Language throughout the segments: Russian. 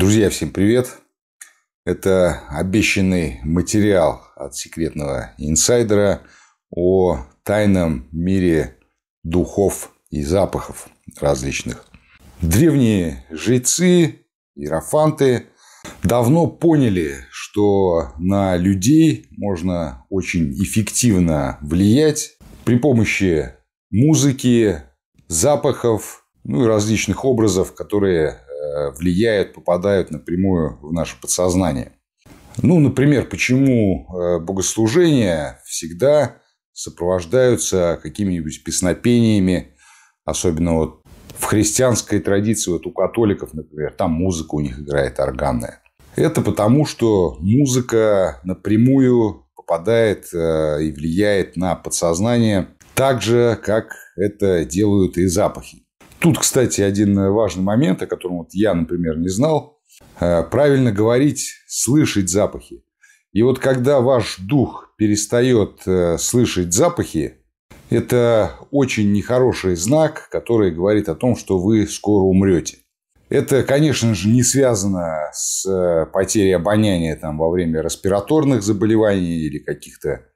Друзья, всем привет! Это обещанный материал от секретного инсайдера о тайном мире духов и запахов различных. Древние жрецы, иерофанты давно поняли, что на людей можно очень эффективно влиять при помощи музыки, запахов, ну и различных образов, которые Э, влияют, попадают напрямую в наше подсознание. Ну, например, почему э, богослужения всегда сопровождаются какими-нибудь песнопениями, особенно вот в христианской традиции, вот у католиков, например, там музыка у них играет органная. Это потому, что музыка напрямую попадает э, и влияет на подсознание так же, как это делают и запахи. Тут, кстати, один э, важный момент, о котором вот я, например, не знал. Э, правильно говорить, слышать запахи. И вот когда ваш дух перестает э, слышать запахи, это очень нехороший знак, который говорит о том, что вы скоро умрете. Это, конечно же, не связано с потерей обоняния там, во время респираторных заболеваний или каких-то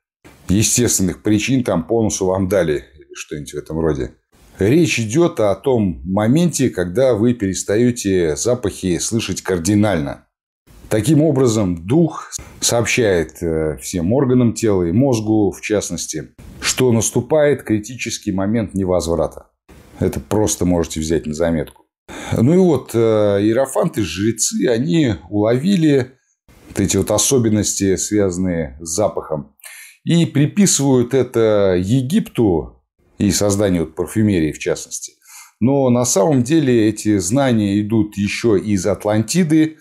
естественных причин, там по носу вам дали или что-нибудь в этом роде. Речь идет о том моменте, когда вы перестаете запахи слышать кардинально. Таким образом, дух сообщает э, всем органам тела и мозгу, в частности, что наступает критический момент невозврата. Это просто можете взять на заметку. Ну и вот, э, иерофанты, жрецы, они уловили вот эти вот особенности, связанные с запахом, и приписывают это Египту, и создание вот парфюмерии в частности. Но на самом деле эти знания идут еще из Атлантиды.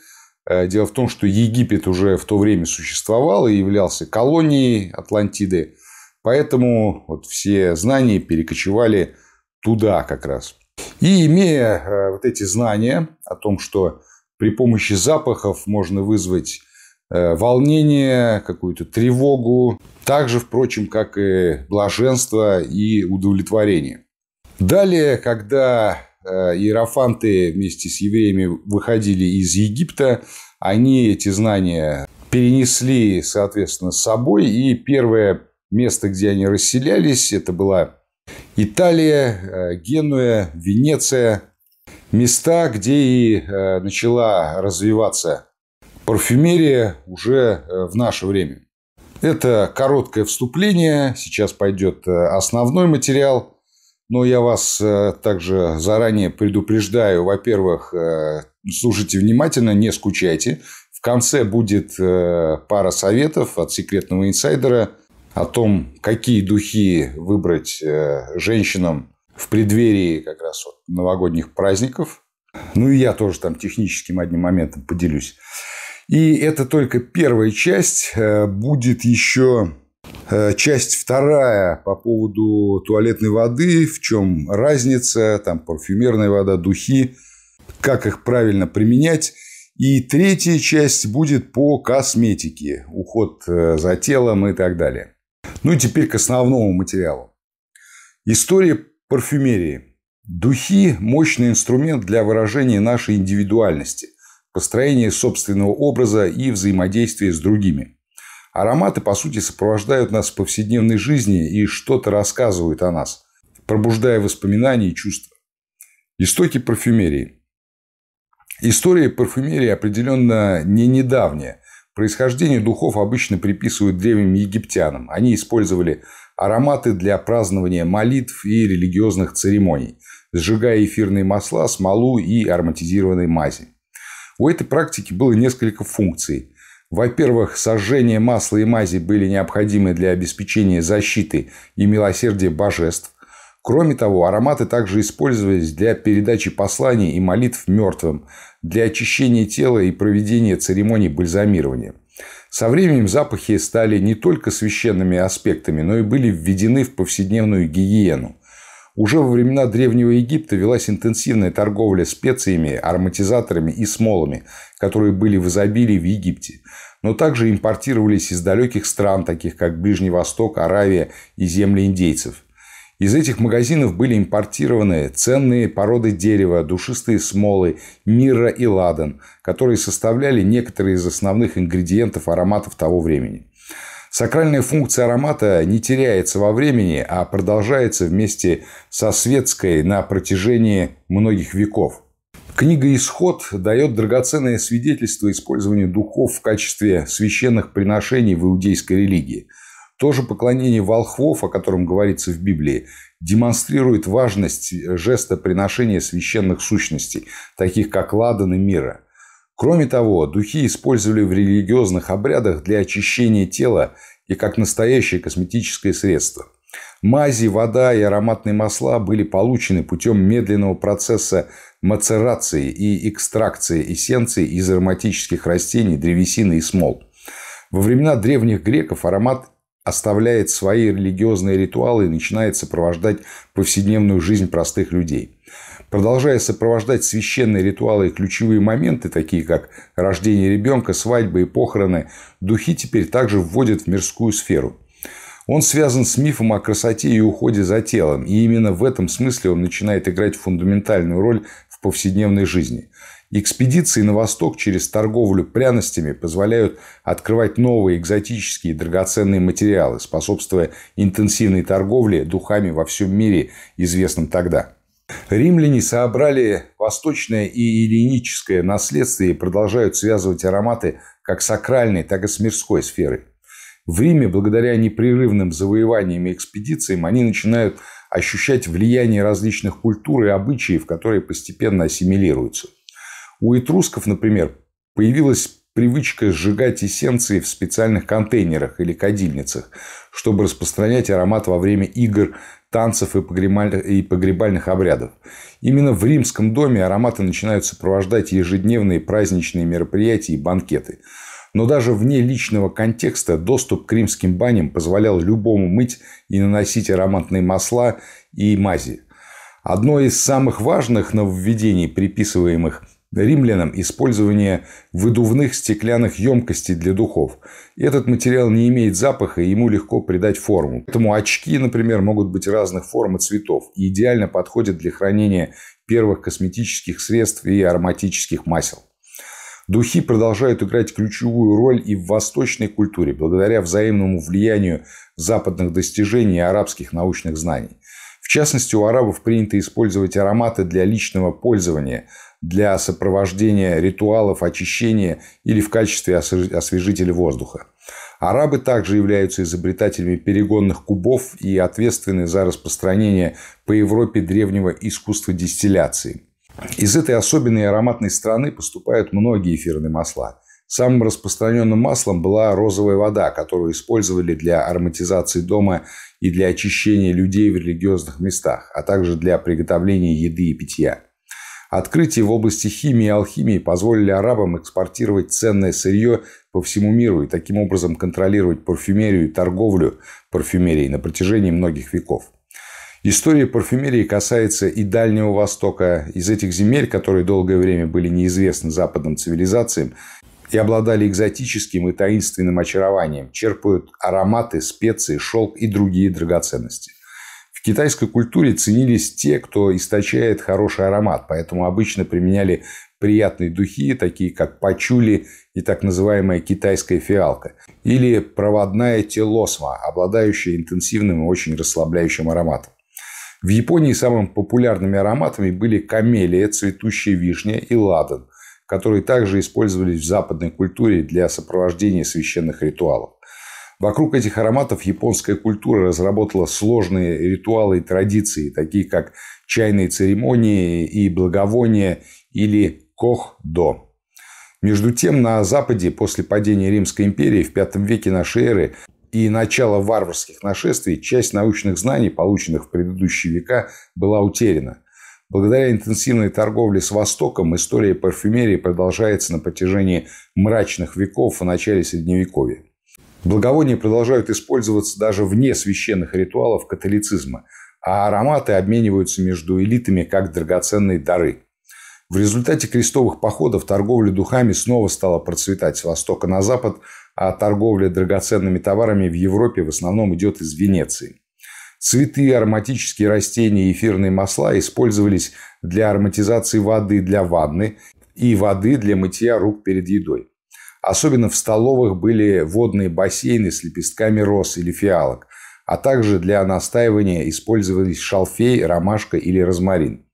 Э, дело в том, что Египет уже в то время существовал и являлся колонией Атлантиды. Поэтому вот все знания перекочевали туда как раз. И имея э, вот эти знания о том, что при помощи запахов можно вызвать Э, волнение, какую-то тревогу, так же, впрочем, как и блаженство и удовлетворение. Далее, когда э, иерофанты вместе с евреями выходили из Египта, они эти знания перенесли, соответственно, с собой. И первое место, где они расселялись, это была Италия, э, Генуя, Венеция. Места, где и начала развиваться парфюмерия уже э, в наше время. Это короткое вступление, сейчас пойдет э, основной материал, но я вас э, также заранее предупреждаю, во-первых, слушайте внимательно, не скучайте. В конце будет пара советов от секретного инсайдера о том, какие духи выбрать женщинам в преддверии как раз новогодних праздников. Ну и я тоже там техническим одним моментом поделюсь. И это только первая часть. Э, будет еще э, часть вторая по поводу туалетной воды, в чем разница, там парфюмерная вода, духи, как их правильно применять. И третья часть будет по косметике, уход э, за телом и так далее. Ну и теперь к основному материалу. История парфюмерии. Духи – мощный инструмент для выражения нашей индивидуальности построение собственного образа и взаимодействие с другими. Ароматы, по сути, сопровождают нас в повседневной жизни и что-то рассказывают о нас, пробуждая воспоминания и чувства. Истоки парфюмерии. История парфюмерии определенно не недавняя. Происхождение духов обычно приписывают древним египтянам. Они использовали ароматы для празднования молитв и религиозных церемоний, сжигая эфирные масла, смолу и ароматизированные мази. У этой практики было несколько функций. Во-первых, сожжение масла и мази были необходимы для обеспечения защиты и милосердия божеств. Кроме того, ароматы также использовались для передачи посланий и молитв мертвым, для очищения тела и проведения церемоний бальзамирования. Со временем запахи стали не только священными аспектами, но и были введены в повседневную гигиену. Уже во времена Древнего Египта велась интенсивная торговля специями, ароматизаторами и смолами, которые были в изобилии в Египте, но также импортировались из далеких стран, таких как Ближний Восток, Аравия и земли индейцев. Из этих магазинов были импортированы ценные породы дерева, душистые смолы, мирра и ладан, которые составляли некоторые из основных ингредиентов ароматов того времени. Сакральная функция аромата не теряется во времени, а продолжается вместе со светской на протяжении многих веков. Книга «Исход» дает драгоценное свидетельство использования духов в качестве священных приношений в иудейской религии. То же поклонение волхвов, о котором говорится в Библии, демонстрирует важность жеста приношения священных сущностей, таких как ладан и мира – Кроме того, духи использовали в религиозных обрядах для очищения тела и как настоящее косметическое средство. Мази, вода и ароматные масла были получены путем медленного процесса мацерации и экстракции эссенций из ароматических растений, древесины и смол. Во времена древних греков аромат оставляет свои религиозные ритуалы и начинает сопровождать повседневную жизнь простых людей продолжая сопровождать священные ритуалы и ключевые моменты, такие как рождение ребенка, свадьбы и похороны, духи теперь также вводят в мирскую сферу. Он связан с мифом о красоте и уходе за телом, и именно в этом смысле он начинает играть фундаментальную роль в повседневной жизни. Экспедиции на восток через торговлю пряностями позволяют открывать новые экзотические и драгоценные материалы, способствуя интенсивной торговле духами во всем мире, известным тогда. Римляне собрали восточное и эллиническое наследство и продолжают связывать ароматы как сакральной, так и с мирской сферой. В Риме, благодаря непрерывным завоеваниям и экспедициям, они начинают ощущать влияние различных культур и обычаев, которые постепенно ассимилируются. У этрусков, например, появилась привычка сжигать эссенции в специальных контейнерах или кадильницах, чтобы распространять аромат во время игр танцев и, погребаль... и погребальных обрядов. Именно в римском доме ароматы начинают сопровождать ежедневные праздничные мероприятия и банкеты. Но даже вне личного контекста доступ к римским баням позволял любому мыть и наносить ароматные масла и мази. Одно из самых важных нововведений, приписываемых римлянам использование выдувных стеклянных емкостей для духов. Этот материал не имеет запаха, и ему легко придать форму. Поэтому очки, например, могут быть разных форм и цветов и идеально подходят для хранения первых косметических средств и ароматических масел. Духи продолжают играть ключевую роль и в восточной культуре, благодаря взаимному влиянию западных достижений и арабских научных знаний. В частности, у арабов принято использовать ароматы для личного пользования, для сопровождения ритуалов очищения или в качестве освежителя воздуха. Арабы также являются изобретателями перегонных кубов и ответственны за распространение по Европе древнего искусства дистилляции. Из этой особенной ароматной страны поступают многие эфирные масла. Самым распространенным маслом была розовая вода, которую использовали для ароматизации дома и для очищения людей в религиозных местах, а также для приготовления еды и питья. Открытия в области химии и алхимии позволили арабам экспортировать ценное сырье по всему миру и таким образом контролировать парфюмерию и торговлю парфюмерией на протяжении многих веков. История парфюмерии касается и Дальнего Востока. Из этих земель, которые долгое время были неизвестны западным цивилизациям и обладали экзотическим и таинственным очарованием, черпают ароматы, специи, шелк и другие драгоценности – китайской культуре ценились те, кто источает хороший аромат, поэтому обычно применяли приятные духи, такие как пачули и так называемая китайская фиалка, или проводная телосма, обладающая интенсивным и очень расслабляющим ароматом. В Японии самыми популярными ароматами были камелия, цветущая вишня и ладан, которые также использовались в западной культуре для сопровождения священных ритуалов. Вокруг этих ароматов японская культура разработала сложные ритуалы и традиции, такие как чайные церемонии и благовония или кох-до. Между тем, на Западе после падения Римской империи в V веке нашей эры и начала варварских нашествий часть научных знаний, полученных в предыдущие века, была утеряна. Благодаря интенсивной торговле с Востоком история парфюмерии продолжается на протяжении мрачных веков и начале Средневековья. Благовония продолжают использоваться даже вне священных ритуалов католицизма, а ароматы обмениваются между элитами как драгоценные дары. В результате крестовых походов торговля духами снова стала процветать с востока на запад, а торговля драгоценными товарами в Европе в основном идет из Венеции. Цветы, ароматические растения и эфирные масла использовались для ароматизации воды для ванны и воды для мытья рук перед едой. Особенно в столовых были водные бассейны с лепестками роз или фиалок, а также для настаивания использовались шалфей, ромашка или розмарин.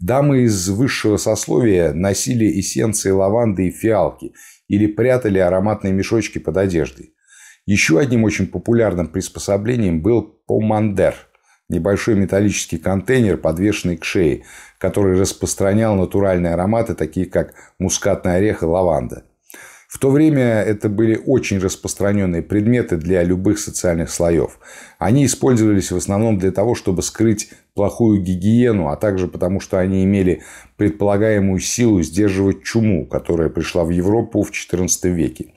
Дамы из высшего сословия носили эссенции лаванды и фиалки или прятали ароматные мешочки под одеждой. Еще одним очень популярным приспособлением был помандер – небольшой металлический контейнер, подвешенный к шее, который распространял натуральные ароматы, такие как мускатный орех и лаванда. В то время это были очень распространенные предметы для любых социальных слоев. Они использовались в основном для того, чтобы скрыть плохую гигиену, а также потому, что они имели предполагаемую силу сдерживать чуму, которая пришла в Европу в XIV веке.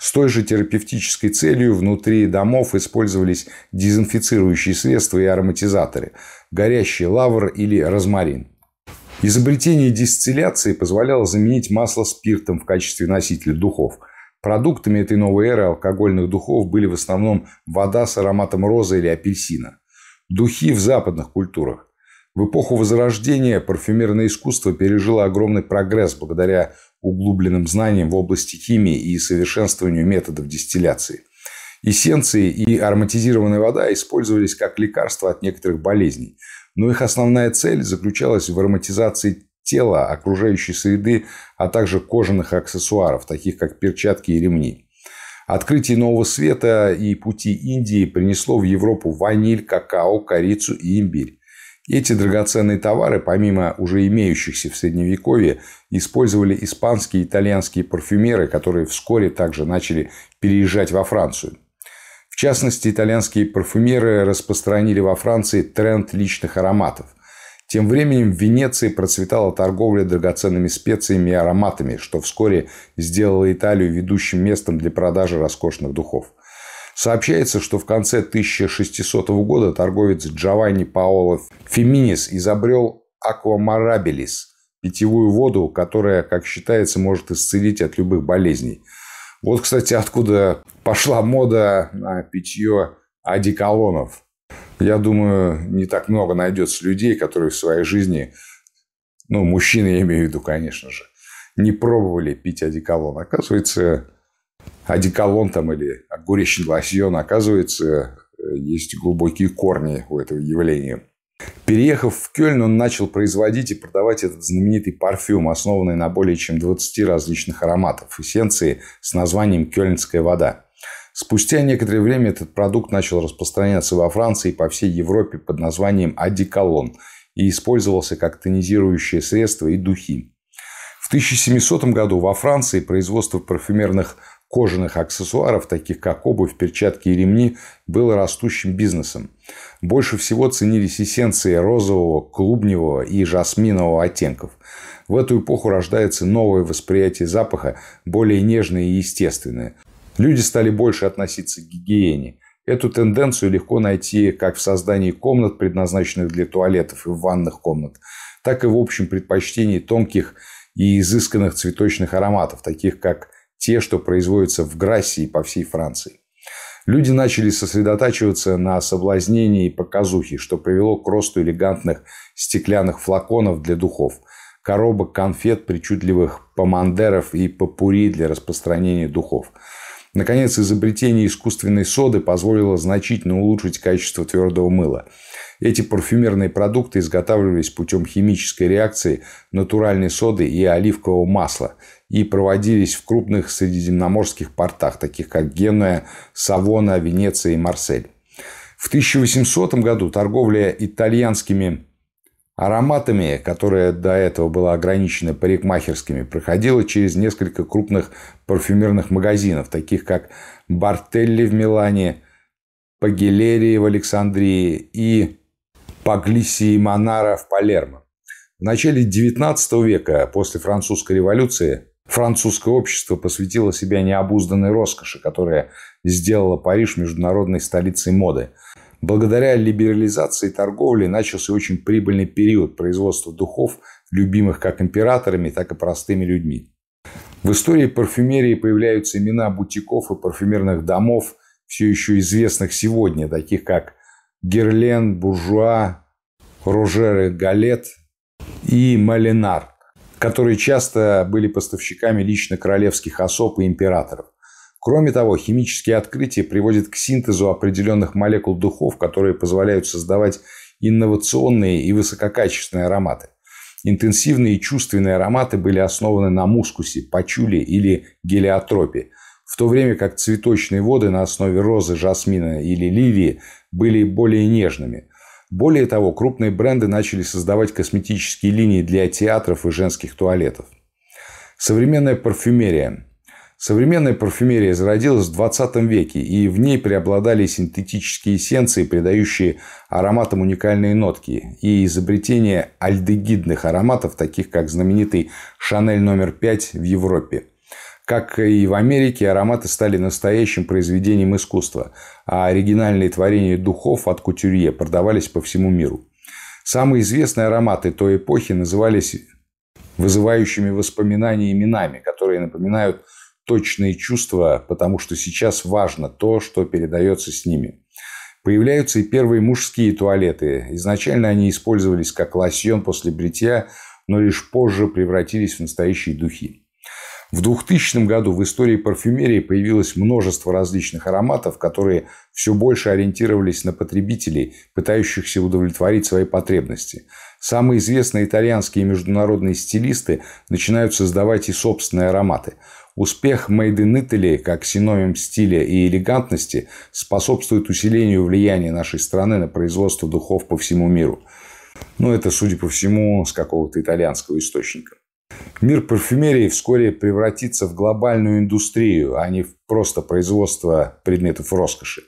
С той же терапевтической целью внутри домов использовались дезинфицирующие средства и ароматизаторы – горящий лавр или розмарин. Изобретение дистилляции позволяло заменить масло спиртом в качестве носителя духов. Продуктами этой новой эры алкогольных духов были в основном вода с ароматом розы или апельсина. Духи в западных культурах. В эпоху Возрождения парфюмерное искусство пережило огромный прогресс благодаря углубленным знаниям в области химии и совершенствованию методов дистилляции. Эссенции и ароматизированная вода использовались как лекарство от некоторых болезней – но их основная цель заключалась в ароматизации тела, окружающей среды, а также кожаных аксессуаров, таких как перчатки и ремни. Открытие нового света и пути Индии принесло в Европу ваниль, какао, корицу и имбирь. Эти драгоценные товары, помимо уже имеющихся в Средневековье, использовали испанские и итальянские парфюмеры, которые вскоре также начали переезжать во Францию. В частности, итальянские парфюмеры распространили во Франции тренд личных ароматов. Тем временем в Венеции процветала торговля драгоценными специями и ароматами, что вскоре сделало Италию ведущим местом для продажи роскошных духов. Сообщается, что в конце 1600 года торговец Джованни Паоло Феминис изобрел аквамарабелис – питьевую воду, которая, как считается, может исцелить от любых болезней – вот, кстати, откуда пошла мода на питье одеколонов. Я думаю, не так много найдется людей, которые в своей жизни, ну, мужчины я имею в виду, конечно же, не пробовали пить одеколон. Оказывается, одеколон там или огуречный лосьон, оказывается, есть глубокие корни у этого явления. Переехав в Кёльн, он начал производить и продавать этот знаменитый парфюм, основанный на более чем 20 различных ароматов эссенции с названием «Кёльнская вода». Спустя некоторое время этот продукт начал распространяться во Франции и по всей Европе под названием «Одеколон» и использовался как тонизирующее средство и духи. В 1700 году во Франции производство парфюмерных кожаных аксессуаров, таких как обувь, перчатки и ремни, было растущим бизнесом. Больше всего ценились эссенции розового, клубневого и жасминового оттенков. В эту эпоху рождается новое восприятие запаха, более нежное и естественное. Люди стали больше относиться к гигиене. Эту тенденцию легко найти как в создании комнат, предназначенных для туалетов и ванных комнат, так и в общем предпочтении тонких и изысканных цветочных ароматов, таких как те, что производятся в Грассе и по всей Франции. Люди начали сосредотачиваться на соблазнении и показухе, что привело к росту элегантных стеклянных флаконов для духов, коробок конфет, причудливых помандеров и попури для распространения духов. Наконец, изобретение искусственной соды позволило значительно улучшить качество твердого мыла. Эти парфюмерные продукты изготавливались путем химической реакции натуральной соды и оливкового масла – и проводились в крупных средиземноморских портах, таких как Генуя, Савона, Венеция и Марсель. В 1800 году торговля итальянскими ароматами, которая до этого была ограничена парикмахерскими, проходила через несколько крупных парфюмерных магазинов, таких как Бартелли в Милане, Пагелерии в Александрии и Паглиси и Монара в Палермо. В начале XIX века, после французской революции, Французское общество посвятило себя необузданной роскоши, которая сделала Париж международной столицей моды. Благодаря либерализации торговли начался очень прибыльный период производства духов, любимых как императорами, так и простыми людьми. В истории парфюмерии появляются имена бутиков и парфюмерных домов, все еще известных сегодня, таких как Герлен, Буржуа, Рожер и Галет и Малинар – которые часто были поставщиками лично королевских особ и императоров. Кроме того, химические открытия приводят к синтезу определенных молекул духов, которые позволяют создавать инновационные и высококачественные ароматы. Интенсивные и чувственные ароматы были основаны на мускусе, пачуле или гелиотропе, в то время как цветочные воды на основе розы, жасмина или ливии были более нежными – более того, крупные бренды начали создавать косметические линии для театров и женских туалетов. Современная парфюмерия. Современная парфюмерия зародилась в 20 веке, и в ней преобладали синтетические эссенции, придающие ароматам уникальные нотки, и изобретение альдегидных ароматов, таких как знаменитый «Шанель номер 5» в Европе – как и в Америке, ароматы стали настоящим произведением искусства, а оригинальные творения духов от кутюрье продавались по всему миру. Самые известные ароматы той эпохи назывались вызывающими воспоминания именами, которые напоминают точные чувства, потому что сейчас важно то, что передается с ними. Появляются и первые мужские туалеты. Изначально они использовались как лосьон после бритья, но лишь позже превратились в настоящие духи. В 2000 году в истории парфюмерии появилось множество различных ароматов, которые все больше ориентировались на потребителей, пытающихся удовлетворить свои потребности. Самые известные итальянские и международные стилисты начинают создавать и собственные ароматы. Успех Made in Italy как синоним стиля и элегантности способствует усилению влияния нашей страны на производство духов по всему миру. Но ну, это, судя по всему, с какого-то итальянского источника. Мир парфюмерии вскоре превратится в глобальную индустрию, а не в просто производство предметов роскоши.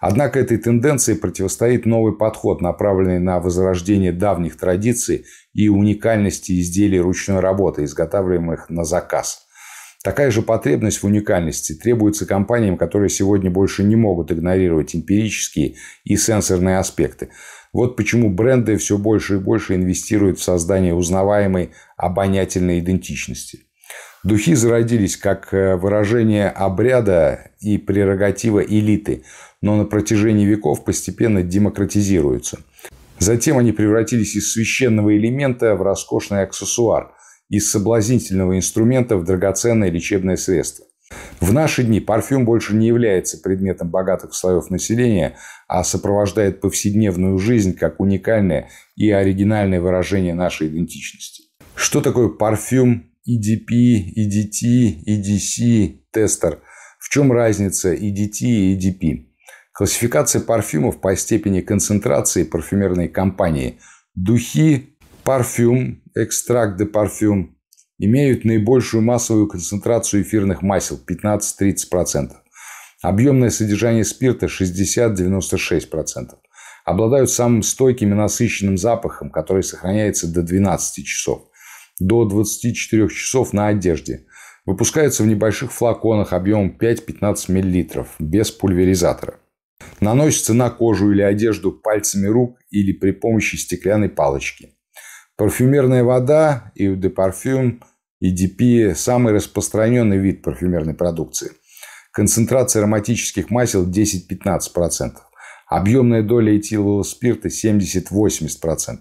Однако этой тенденции противостоит новый подход, направленный на возрождение давних традиций и уникальности изделий ручной работы, изготавливаемых на заказ. Такая же потребность в уникальности требуется компаниям, которые сегодня больше не могут игнорировать эмпирические и сенсорные аспекты – вот почему бренды все больше и больше инвестируют в создание узнаваемой обонятельной идентичности. Духи зародились как э, выражение обряда и прерогатива элиты, но на протяжении веков постепенно демократизируются. Затем они превратились из священного элемента в роскошный аксессуар, из соблазнительного инструмента в драгоценное лечебное средство. В наши дни парфюм больше не является предметом богатых слоев населения, а сопровождает повседневную жизнь как уникальное и оригинальное выражение нашей идентичности. Что такое парфюм EDP, EDT, EDC, тестер? В чем разница EDT и EDP? Классификация парфюмов по степени концентрации парфюмерной компании. Духи, парфюм, экстракт де парфюм, имеют наибольшую массовую концентрацию эфирных масел – 15-30%. Объемное содержание спирта – 60-96%. Обладают самым стойким и насыщенным запахом, который сохраняется до 12 часов, до 24 часов на одежде. Выпускаются в небольших флаконах объемом 5-15 мл, без пульверизатора. Наносится на кожу или одежду пальцами рук или при помощи стеклянной палочки – Парфюмерная вода и де парфюм, и DP – самый распространенный вид парфюмерной продукции. Концентрация ароматических масел 10-15%. Объемная доля этилового спирта 70-80%.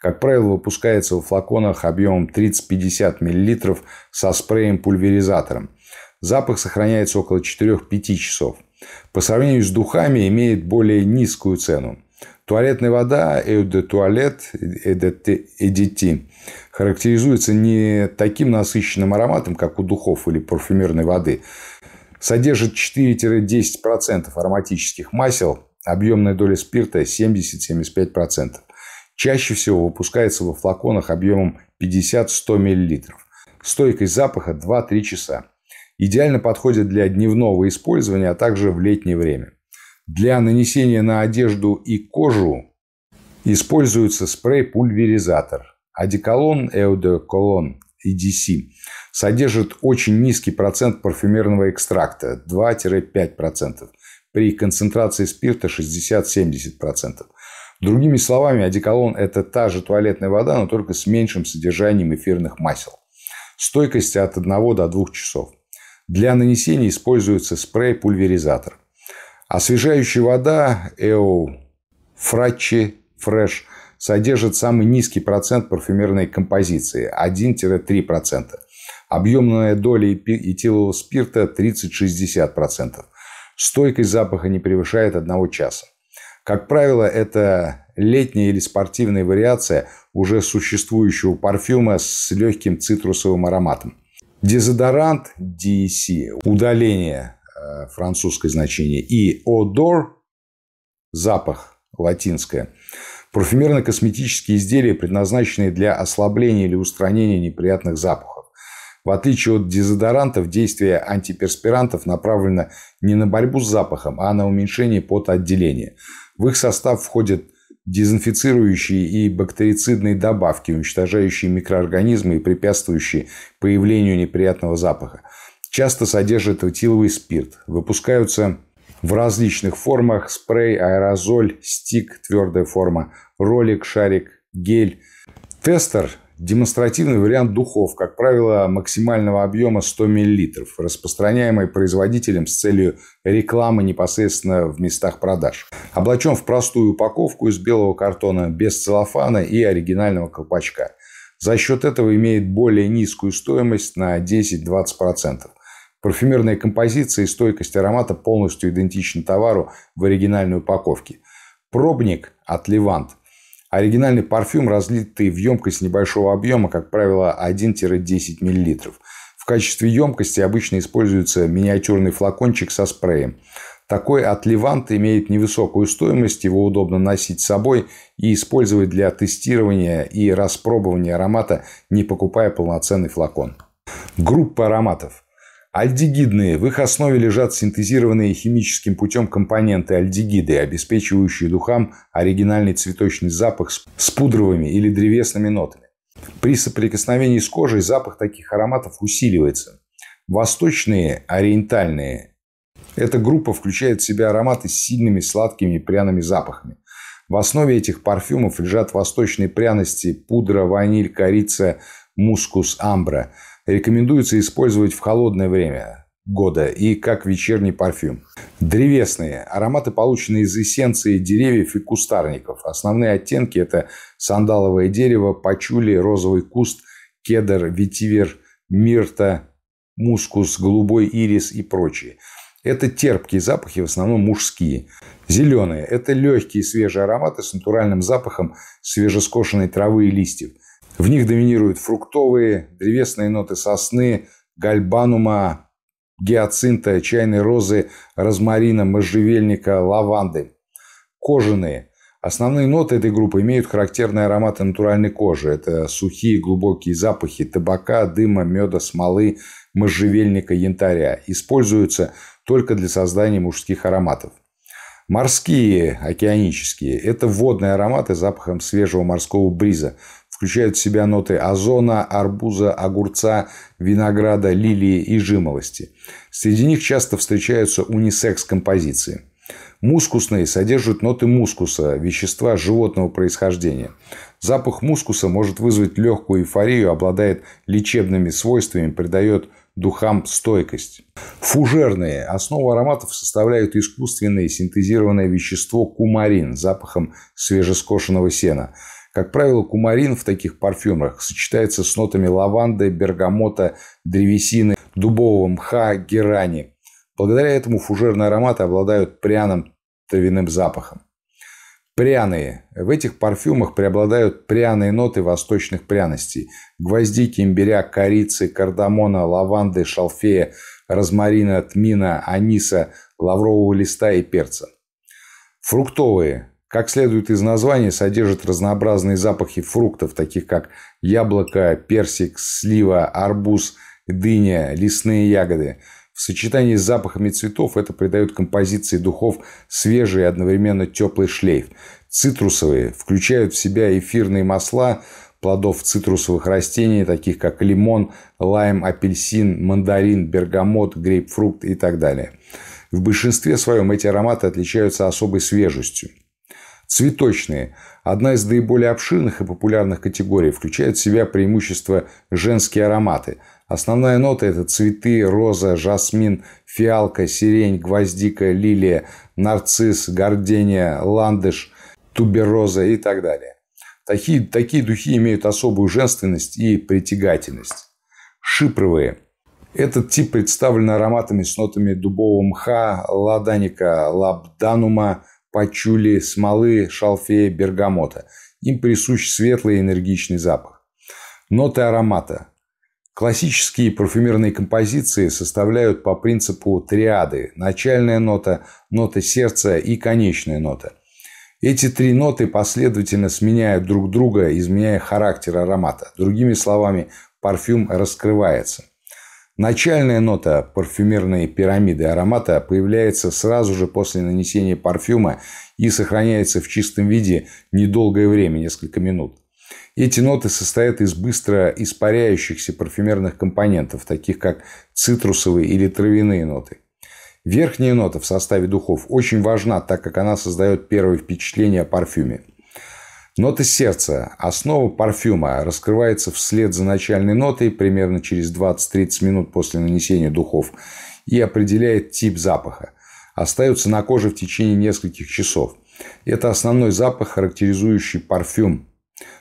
Как правило, выпускается в флаконах объемом 30-50 мл со спреем-пульверизатором. Запах сохраняется около 4-5 часов. По сравнению с духами имеет более низкую цену. Туалетная вода Эудетуалет Эдити характеризуется не таким насыщенным ароматом, как у духов или парфюмерной воды. Содержит 4-10% ароматических масел, объемная доля спирта 70-75%. Чаще всего выпускается во флаконах объемом 50-100 мл. Стойкость запаха 2-3 часа. Идеально подходит для дневного использования, а также в летнее время. Для нанесения на одежду и кожу используется спрей-пульверизатор. Одеколон Эудеколон EDC содержит очень низкий процент парфюмерного экстракта – 2-5%, при концентрации спирта 60-70%. Другими словами, одеколон – это та же туалетная вода, но только с меньшим содержанием эфирных масел. Стойкость от 1 до 2 часов. Для нанесения используется спрей-пульверизатор. Освежающая вода Эо Фрачи Fresh содержит самый низкий процент парфюмерной композиции – 1-3%. Объемная доля этилового спирта – 30-60%. Стойкость запаха не превышает одного часа. Как правило, это летняя или спортивная вариация уже существующего парфюма с легким цитрусовым ароматом. Дезодорант DEC, удаление Э, французское значение, и «odor» – запах, латинское. Парфюмерно-косметические изделия, предназначенные для ослабления или устранения неприятных запахов. В отличие от дезодорантов, действие антиперспирантов направлено не на борьбу с запахом, а на уменьшение потоотделения. В их состав входят дезинфицирующие и бактерицидные добавки, уничтожающие микроорганизмы и препятствующие появлению неприятного запаха часто содержит этиловый спирт. Выпускаются в различных формах – спрей, аэрозоль, стик, твердая форма, ролик, шарик, гель. Тестер – демонстративный вариант духов, как правило, максимального объема 100 мл, распространяемый производителем с целью рекламы непосредственно в местах продаж. Облачен в простую упаковку из белого картона, без целлофана и оригинального колпачка. За счет этого имеет более низкую стоимость на 10-20% парфюмерные композиции и стойкость аромата полностью идентичны товару в оригинальной упаковке. Пробник от Левант. Оригинальный парфюм, разлитый в емкость небольшого объема, как правило, 1-10 мл. В качестве емкости обычно используется миниатюрный флакончик со спреем. Такой от Левант имеет невысокую стоимость, его удобно носить с собой и использовать для тестирования и распробования аромата, не покупая полноценный флакон. Группа ароматов. Альдегидные. В их основе лежат синтезированные химическим путем компоненты альдегиды, обеспечивающие духам оригинальный цветочный запах с пудровыми или древесными нотами. При соприкосновении с кожей запах таких ароматов усиливается. Восточные, ориентальные. Эта группа включает в себя ароматы с сильными сладкими и пряными запахами. В основе этих парфюмов лежат восточные пряности, пудра, ваниль, корица, мускус, амбра – рекомендуется использовать в холодное время года и как вечерний парфюм. Древесные. Ароматы получены из эссенции деревьев и кустарников. Основные оттенки – это сандаловое дерево, пачули, розовый куст, кедр, ветивер, мирта, мускус, голубой ирис и прочие. Это терпкие запахи, в основном мужские. Зеленые – это легкие свежие ароматы с натуральным запахом свежескошенной травы и листьев. В них доминируют фруктовые, древесные ноты сосны, гальбанума, гиацинта, чайной розы, розмарина, можжевельника, лаванды. Кожаные. Основные ноты этой группы имеют характерные ароматы натуральной кожи. Это сухие глубокие запахи табака, дыма, меда, смолы, можжевельника, янтаря. Используются только для создания мужских ароматов. Морские, океанические – это водные ароматы с запахом свежего морского бриза, включают в себя ноты озона, арбуза, огурца, винограда, лилии и жимолости. Среди них часто встречаются унисекс-композиции. Мускусные содержат ноты мускуса, вещества животного происхождения. Запах мускуса может вызвать легкую эйфорию, обладает лечебными свойствами, придает духам стойкость. Фужерные. Основу ароматов составляют искусственное синтезированное вещество кумарин с запахом свежескошенного сена. Как правило, кумарин в таких парфюмах сочетается с нотами лаванды, бергамота, древесины, дубового мха, герани. Благодаря этому фужерные ароматы обладают пряным травяным запахом. Пряные. В этих парфюмах преобладают пряные ноты восточных пряностей. Гвоздики, имбиря, корицы, кардамона, лаванды, шалфея, розмарина, тмина, аниса, лаврового листа и перца. Фруктовые. Как следует из названия, содержит разнообразные запахи фруктов, таких как яблоко, персик, слива, арбуз, дыня, лесные ягоды. В сочетании с запахами цветов это придает композиции духов свежий и одновременно теплый шлейф. Цитрусовые включают в себя эфирные масла плодов цитрусовых растений, таких как лимон, лайм, апельсин, мандарин, бергамот, грейпфрукт и так далее. В большинстве своем эти ароматы отличаются особой свежестью. Цветочные. Одна из наиболее обширных и популярных категорий включает в себя преимущество женские ароматы. Основная нота – это цветы, роза, жасмин, фиалка, сирень, гвоздика, лилия, нарцисс, гордения, ландыш, тубероза и так далее. Такие, такие духи имеют особую женственность и притягательность. Шипровые. Этот тип представлен ароматами с нотами дубового мха, ладаника, лабданума, пачули, смолы, шалфея, бергамота. Им присущ светлый энергичный запах. Ноты аромата. Классические парфюмерные композиции составляют по принципу триады – начальная нота, нота сердца и конечная нота. Эти три ноты последовательно сменяют друг друга, изменяя характер аромата. Другими словами, парфюм раскрывается. Начальная нота парфюмерной пирамиды аромата появляется сразу же после нанесения парфюма и сохраняется в чистом виде недолгое время, несколько минут. Эти ноты состоят из быстро испаряющихся парфюмерных компонентов, таких как цитрусовые или травяные ноты. Верхняя нота в составе духов очень важна, так как она создает первое впечатление о парфюме. Нота сердца, основа парфюма, раскрывается вслед за начальной нотой примерно через 20-30 минут после нанесения духов и определяет тип запаха. Остается на коже в течение нескольких часов. Это основной запах, характеризующий парфюм.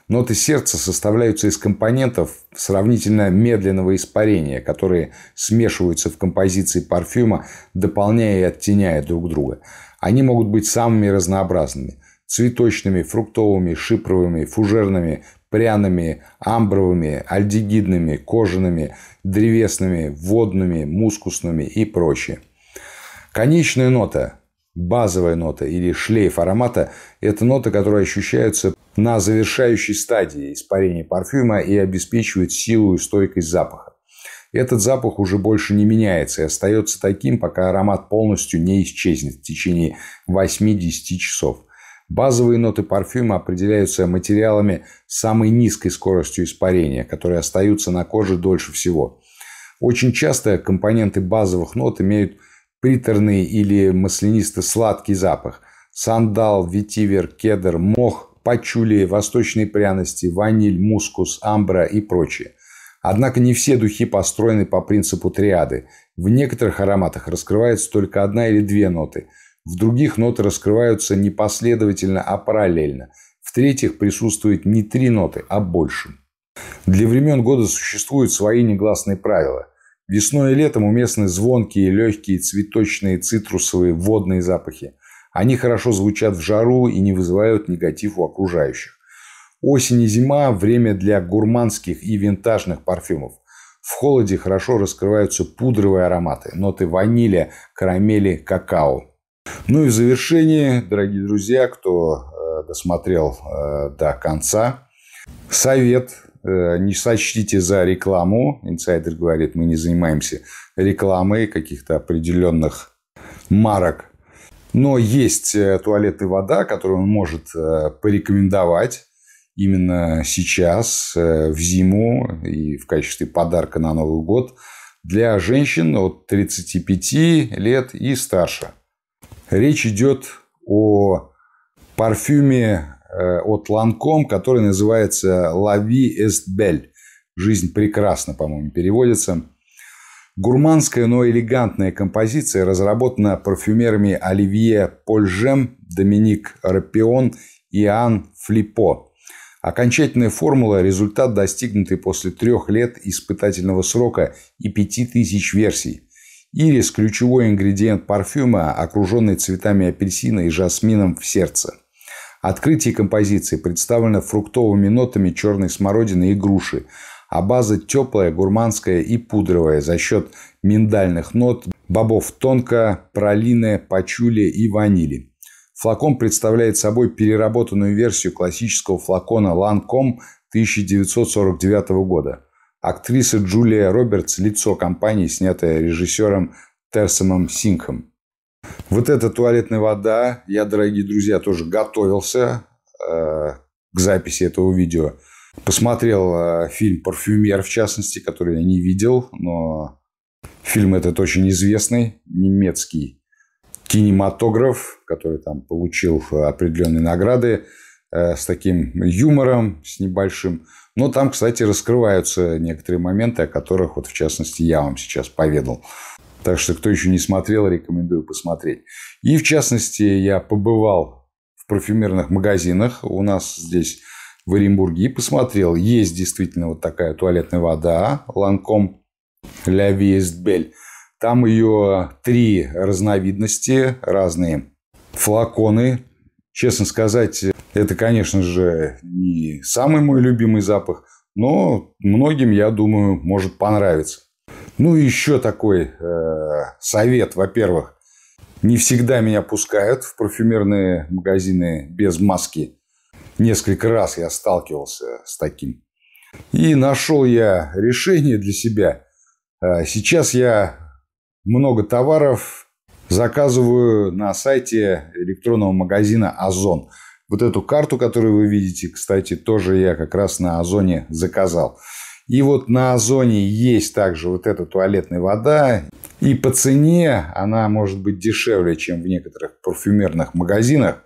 Ноты сердца составляются из компонентов сравнительно медленного испарения, которые смешиваются в композиции парфюма, дополняя и оттеняя друг друга. Они могут быть самыми разнообразными цветочными, фруктовыми, шипровыми, фужерными, пряными, амбровыми, альдегидными, кожаными, древесными, водными, мускусными и прочее. Конечная нота, базовая нота или шлейф аромата – это нота, которая ощущается на завершающей стадии испарения парфюма и обеспечивает силу и стойкость запаха. Этот запах уже больше не меняется и остается таким, пока аромат полностью не исчезнет в течение 8-10 часов – Базовые ноты парфюма определяются материалами с самой низкой скоростью испарения, которые остаются на коже дольше всего. Очень часто компоненты базовых нот имеют приторный или маслянисто-сладкий запах. Сандал, ветивер, кедр, мох, пачули, восточные пряности, ваниль, мускус, амбра и прочее. Однако не все духи построены по принципу триады. В некоторых ароматах раскрывается только одна или две ноты – в других ноты раскрываются не последовательно, а параллельно. В-третьих, присутствует не три ноты, а больше. Для времен года существуют свои негласные правила. Весной и летом уместны звонкие, легкие, цветочные, цитрусовые, водные запахи. Они хорошо звучат в жару и не вызывают негатив у окружающих. Осень и зима – время для гурманских и винтажных парфюмов. В холоде хорошо раскрываются пудровые ароматы, ноты ванили, карамели, какао. Ну и в завершении, дорогие друзья, кто э, досмотрел э, до конца, совет э, не сочтите за рекламу. Инсайдер говорит, мы не занимаемся рекламой каких-то определенных марок. Но есть туалет и вода, которую он может порекомендовать именно сейчас, в зиму и в качестве подарка на Новый год для женщин от 35 лет и старше – Речь идет о парфюме э, от Ланком, который называется La Vie Est Belle. жизнь «Жизнь прекрасна», по-моему, переводится. Гурманская, но элегантная композиция разработана парфюмерами Оливье Польжем, Доминик Рапион и Ан Флипо. Окончательная формула – результат, достигнутый после трех лет испытательного срока и пяти тысяч версий – Ирис – ключевой ингредиент парфюма, окруженный цветами апельсина и жасмином в сердце. Открытие композиции представлено фруктовыми нотами черной смородины и груши, а база теплая, гурманская и пудровая за счет миндальных нот, бобов тонко, пролины, пачули и ванили. Флакон представляет собой переработанную версию классического флакона Lancome 1949 года – актриса Джулия Робертс – лицо компании, снятое режиссером Терсомом Синхом. Вот эта туалетная вода. Я, дорогие друзья, тоже готовился э, к записи этого видео. Посмотрел э, фильм «Парфюмер», в частности, который я не видел, но фильм этот очень известный, немецкий кинематограф, который там получил э, определенные награды э, с таким юмором, с небольшим но ну, там, кстати, раскрываются некоторые моменты, о которых, вот в частности, я вам сейчас поведал. Так что, кто еще не смотрел, рекомендую посмотреть. И, в частности, я побывал в парфюмерных магазинах у нас здесь в Оренбурге и посмотрел. Есть действительно вот такая туалетная вода Ланком Ля Виестбель. Там ее три разновидности, разные флаконы, Честно сказать, это, конечно же, не самый мой любимый запах, но многим, я думаю, может понравиться. Ну и еще такой э, совет, во-первых, не всегда меня пускают в парфюмерные магазины без маски. Несколько раз я сталкивался с таким. И нашел я решение для себя. Э, сейчас я много товаров заказываю на сайте электронного магазина «Озон». Вот эту карту, которую вы видите, кстати, тоже я как раз на «Озоне» заказал. И вот на Озоне есть также вот эта туалетная вода. И по цене она может быть дешевле, чем в некоторых парфюмерных магазинах.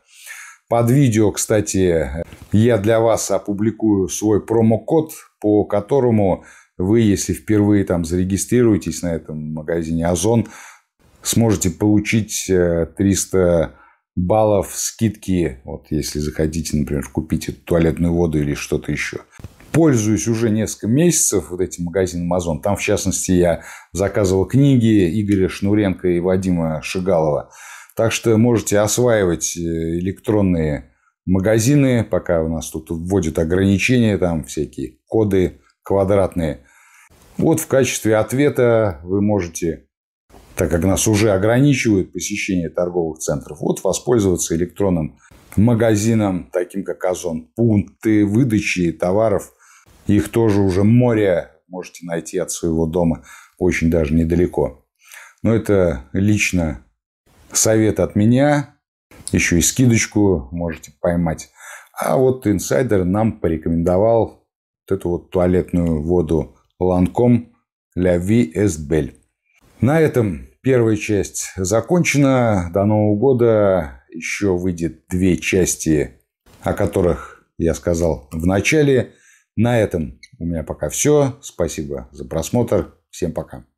Под видео, кстати, я для вас опубликую свой промокод, по которому вы, если впервые там зарегистрируетесь на этом магазине Озон, сможете получить 300 э, баллов скидки, вот если захотите, например, купить эту туалетную воду или что-то еще. Пользуюсь уже несколько месяцев вот этим магазином Amazon. Там, в частности, я заказывал книги Игоря Шнуренко и Вадима Шигалова. Так что можете осваивать э, электронные магазины, пока у нас тут вводят ограничения, там всякие коды квадратные. Вот в качестве ответа вы можете так как нас уже ограничивают посещение торговых центров, вот воспользоваться электронным магазином, таким как Озон, пункты выдачи товаров, их тоже уже море можете найти от своего дома очень даже недалеко. Но это лично совет от меня. Еще и скидочку можете поймать. А вот инсайдер нам порекомендовал вот эту вот туалетную воду Ланком La Vie es Belle. На этом первая часть закончена. До Нового года еще выйдет две части, о которых я сказал в начале. На этом у меня пока все. Спасибо за просмотр. Всем пока.